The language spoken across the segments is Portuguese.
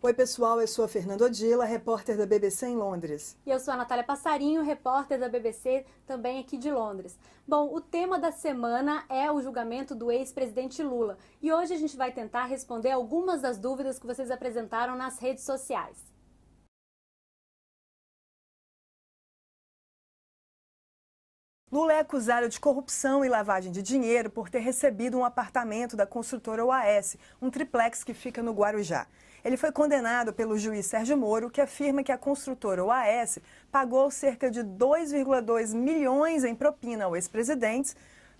Oi, pessoal, eu sou a Fernanda Odila, repórter da BBC em Londres. E eu sou a Natália Passarinho, repórter da BBC também aqui de Londres. Bom, o tema da semana é o julgamento do ex-presidente Lula. E hoje a gente vai tentar responder algumas das dúvidas que vocês apresentaram nas redes sociais. Lula é acusado de corrupção e lavagem de dinheiro por ter recebido um apartamento da construtora OAS, um triplex que fica no Guarujá. Ele foi condenado pelo juiz Sérgio Moro, que afirma que a construtora OAS pagou cerca de 2,2 milhões em propina ao ex-presidente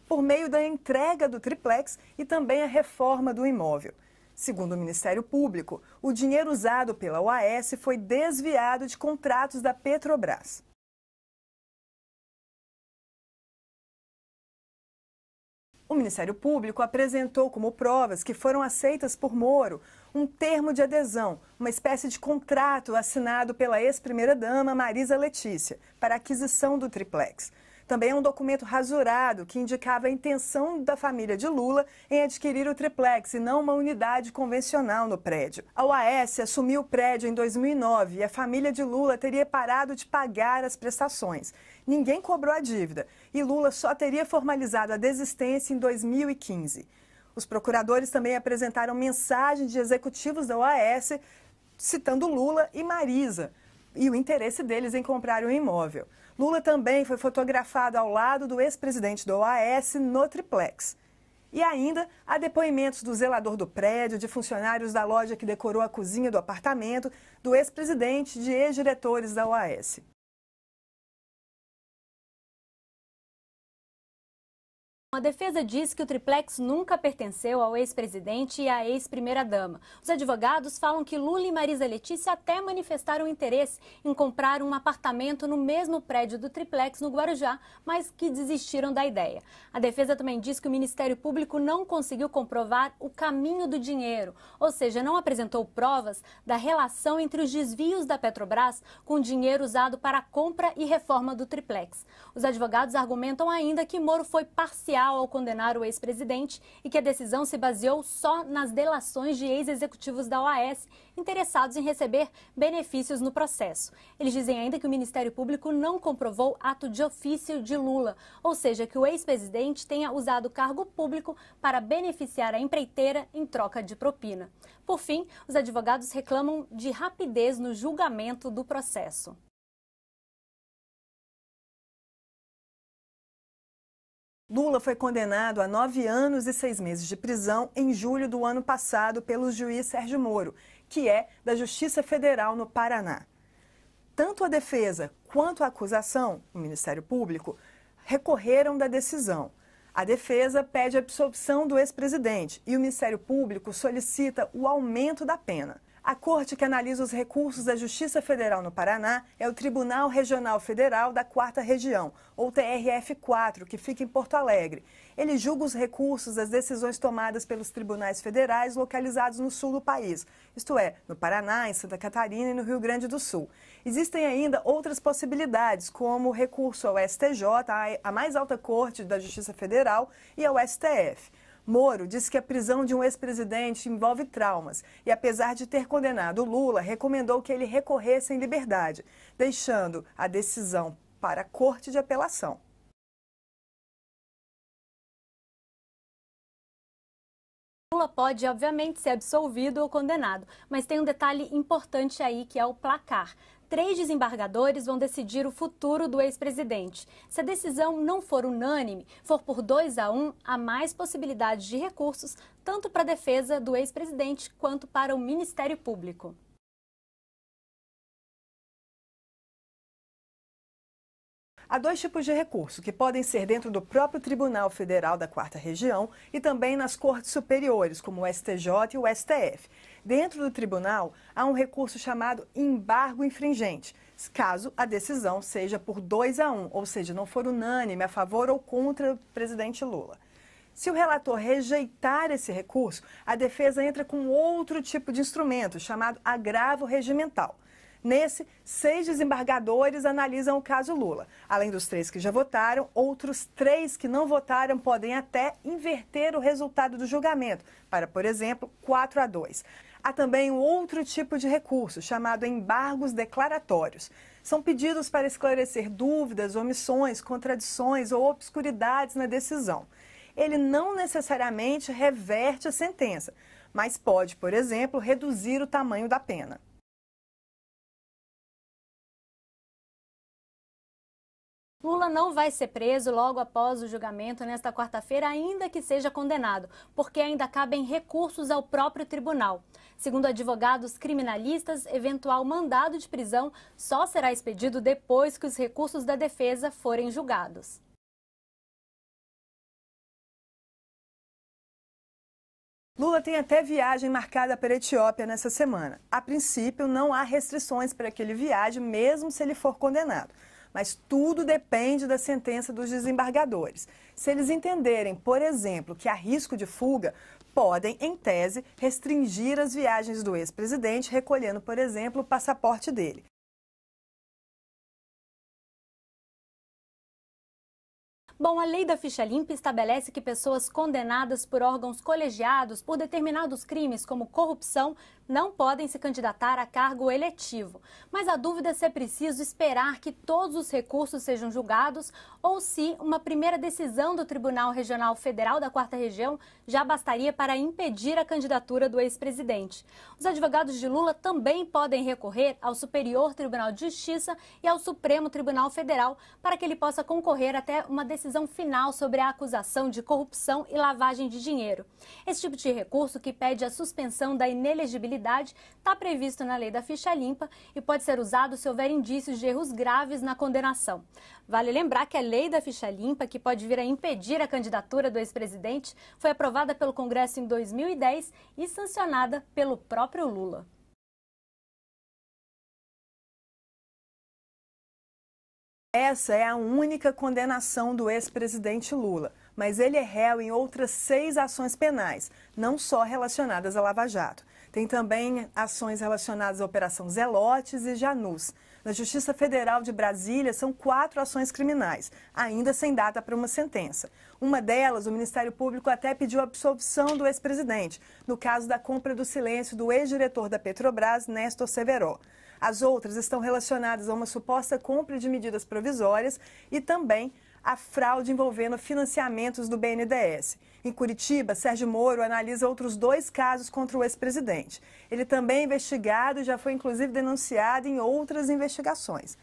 por meio da entrega do triplex e também a reforma do imóvel. Segundo o Ministério Público, o dinheiro usado pela OAS foi desviado de contratos da Petrobras. O Ministério Público apresentou como provas que foram aceitas por Moro um termo de adesão, uma espécie de contrato assinado pela ex-primeira-dama Marisa Letícia para aquisição do triplex. Também é um documento rasurado que indicava a intenção da família de Lula em adquirir o triplex e não uma unidade convencional no prédio. A OAS assumiu o prédio em 2009 e a família de Lula teria parado de pagar as prestações. Ninguém cobrou a dívida e Lula só teria formalizado a desistência em 2015. Os procuradores também apresentaram mensagem de executivos da OAS citando Lula e Marisa e o interesse deles em comprar o um imóvel. Lula também foi fotografado ao lado do ex-presidente da OAS no triplex. E ainda há depoimentos do zelador do prédio, de funcionários da loja que decorou a cozinha do apartamento, do ex-presidente, de ex-diretores da OAS. A defesa diz que o triplex nunca pertenceu ao ex-presidente e à ex-primeira-dama. Os advogados falam que Lula e Marisa Letícia até manifestaram interesse em comprar um apartamento no mesmo prédio do triplex no Guarujá, mas que desistiram da ideia. A defesa também diz que o Ministério Público não conseguiu comprovar o caminho do dinheiro, ou seja, não apresentou provas da relação entre os desvios da Petrobras com o dinheiro usado para a compra e reforma do triplex. Os advogados argumentam ainda que Moro foi parcial ao condenar o ex-presidente e que a decisão se baseou só nas delações de ex-executivos da OAS interessados em receber benefícios no processo. Eles dizem ainda que o Ministério Público não comprovou ato de ofício de Lula, ou seja, que o ex-presidente tenha usado cargo público para beneficiar a empreiteira em troca de propina. Por fim, os advogados reclamam de rapidez no julgamento do processo. Lula foi condenado a nove anos e seis meses de prisão em julho do ano passado pelo juiz Sérgio Moro, que é da Justiça Federal no Paraná. Tanto a defesa quanto a acusação, o Ministério Público, recorreram da decisão. A defesa pede a absolvição do ex-presidente e o Ministério Público solicita o aumento da pena. A corte que analisa os recursos da Justiça Federal no Paraná é o Tribunal Regional Federal da Quarta Região, ou TRF4, que fica em Porto Alegre. Ele julga os recursos das decisões tomadas pelos tribunais federais localizados no sul do país, isto é, no Paraná, em Santa Catarina e no Rio Grande do Sul. Existem ainda outras possibilidades, como recurso ao STJ, a mais alta corte da Justiça Federal, e ao STF. Moro disse que a prisão de um ex-presidente envolve traumas e, apesar de ter condenado Lula, recomendou que ele recorresse em liberdade, deixando a decisão para a Corte de Apelação. Lula pode, obviamente, ser absolvido ou condenado, mas tem um detalhe importante aí que é o placar três desembargadores vão decidir o futuro do ex-presidente. Se a decisão não for unânime, for por 2 a 1, um, há mais possibilidades de recursos, tanto para a defesa do ex-presidente quanto para o Ministério Público. Há dois tipos de recurso, que podem ser dentro do próprio Tribunal Federal da Quarta Região e também nas cortes superiores, como o STJ e o STF. Dentro do tribunal, há um recurso chamado embargo infringente, caso a decisão seja por 2 a 1, um, ou seja, não for unânime a favor ou contra o presidente Lula. Se o relator rejeitar esse recurso, a defesa entra com outro tipo de instrumento, chamado agravo regimental. Nesse, seis desembargadores analisam o caso Lula. Além dos três que já votaram, outros três que não votaram podem até inverter o resultado do julgamento, para, por exemplo, 4 a 2. Há também um outro tipo de recurso, chamado embargos declaratórios. São pedidos para esclarecer dúvidas, omissões, contradições ou obscuridades na decisão. Ele não necessariamente reverte a sentença, mas pode, por exemplo, reduzir o tamanho da pena. Lula não vai ser preso logo após o julgamento nesta quarta-feira, ainda que seja condenado, porque ainda cabem recursos ao próprio tribunal. Segundo advogados criminalistas, eventual mandado de prisão só será expedido depois que os recursos da defesa forem julgados. Lula tem até viagem marcada para a Etiópia nessa semana. A princípio, não há restrições para que ele viaje, mesmo se ele for condenado. Mas tudo depende da sentença dos desembargadores. Se eles entenderem, por exemplo, que há risco de fuga, podem, em tese, restringir as viagens do ex-presidente, recolhendo, por exemplo, o passaporte dele. Bom, a lei da ficha limpa estabelece que pessoas condenadas por órgãos colegiados por determinados crimes, como corrupção, não podem se candidatar a cargo eletivo. Mas a dúvida é se é preciso esperar que todos os recursos sejam julgados ou se uma primeira decisão do Tribunal Regional Federal da Quarta Região já bastaria para impedir a candidatura do ex-presidente. Os advogados de Lula também podem recorrer ao Superior Tribunal de Justiça e ao Supremo Tribunal Federal para que ele possa concorrer até uma decisão final sobre a acusação de corrupção e lavagem de dinheiro. Esse tipo de recurso que pede a suspensão da inelegibilidade responsabilidade está previsto na lei da ficha limpa e pode ser usado se houver indícios de erros graves na condenação. Vale lembrar que a lei da ficha limpa, que pode vir a impedir a candidatura do ex-presidente, foi aprovada pelo Congresso em 2010 e sancionada pelo próprio Lula. Essa é a única condenação do ex-presidente Lula, mas ele é réu em outras seis ações penais, não só relacionadas à Lava Jato. Tem também ações relacionadas à Operação Zelotes e Janus. Na Justiça Federal de Brasília, são quatro ações criminais, ainda sem data para uma sentença. Uma delas, o Ministério Público até pediu absolvição do ex-presidente, no caso da compra do silêncio do ex-diretor da Petrobras, Néstor Severo. As outras estão relacionadas a uma suposta compra de medidas provisórias e também a fraude envolvendo financiamentos do BNDES. Em Curitiba, Sérgio Moro analisa outros dois casos contra o ex-presidente. Ele também é investigado e já foi inclusive denunciado em outras investigações.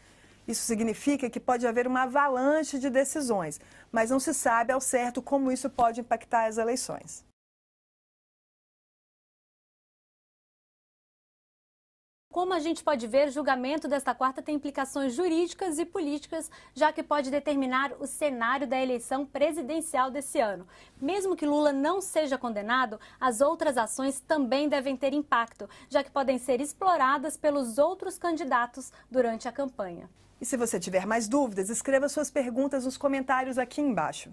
Isso significa que pode haver uma avalanche de decisões, mas não se sabe ao certo como isso pode impactar as eleições. Como a gente pode ver, o julgamento desta quarta tem implicações jurídicas e políticas, já que pode determinar o cenário da eleição presidencial desse ano. Mesmo que Lula não seja condenado, as outras ações também devem ter impacto, já que podem ser exploradas pelos outros candidatos durante a campanha. E se você tiver mais dúvidas, escreva suas perguntas nos comentários aqui embaixo.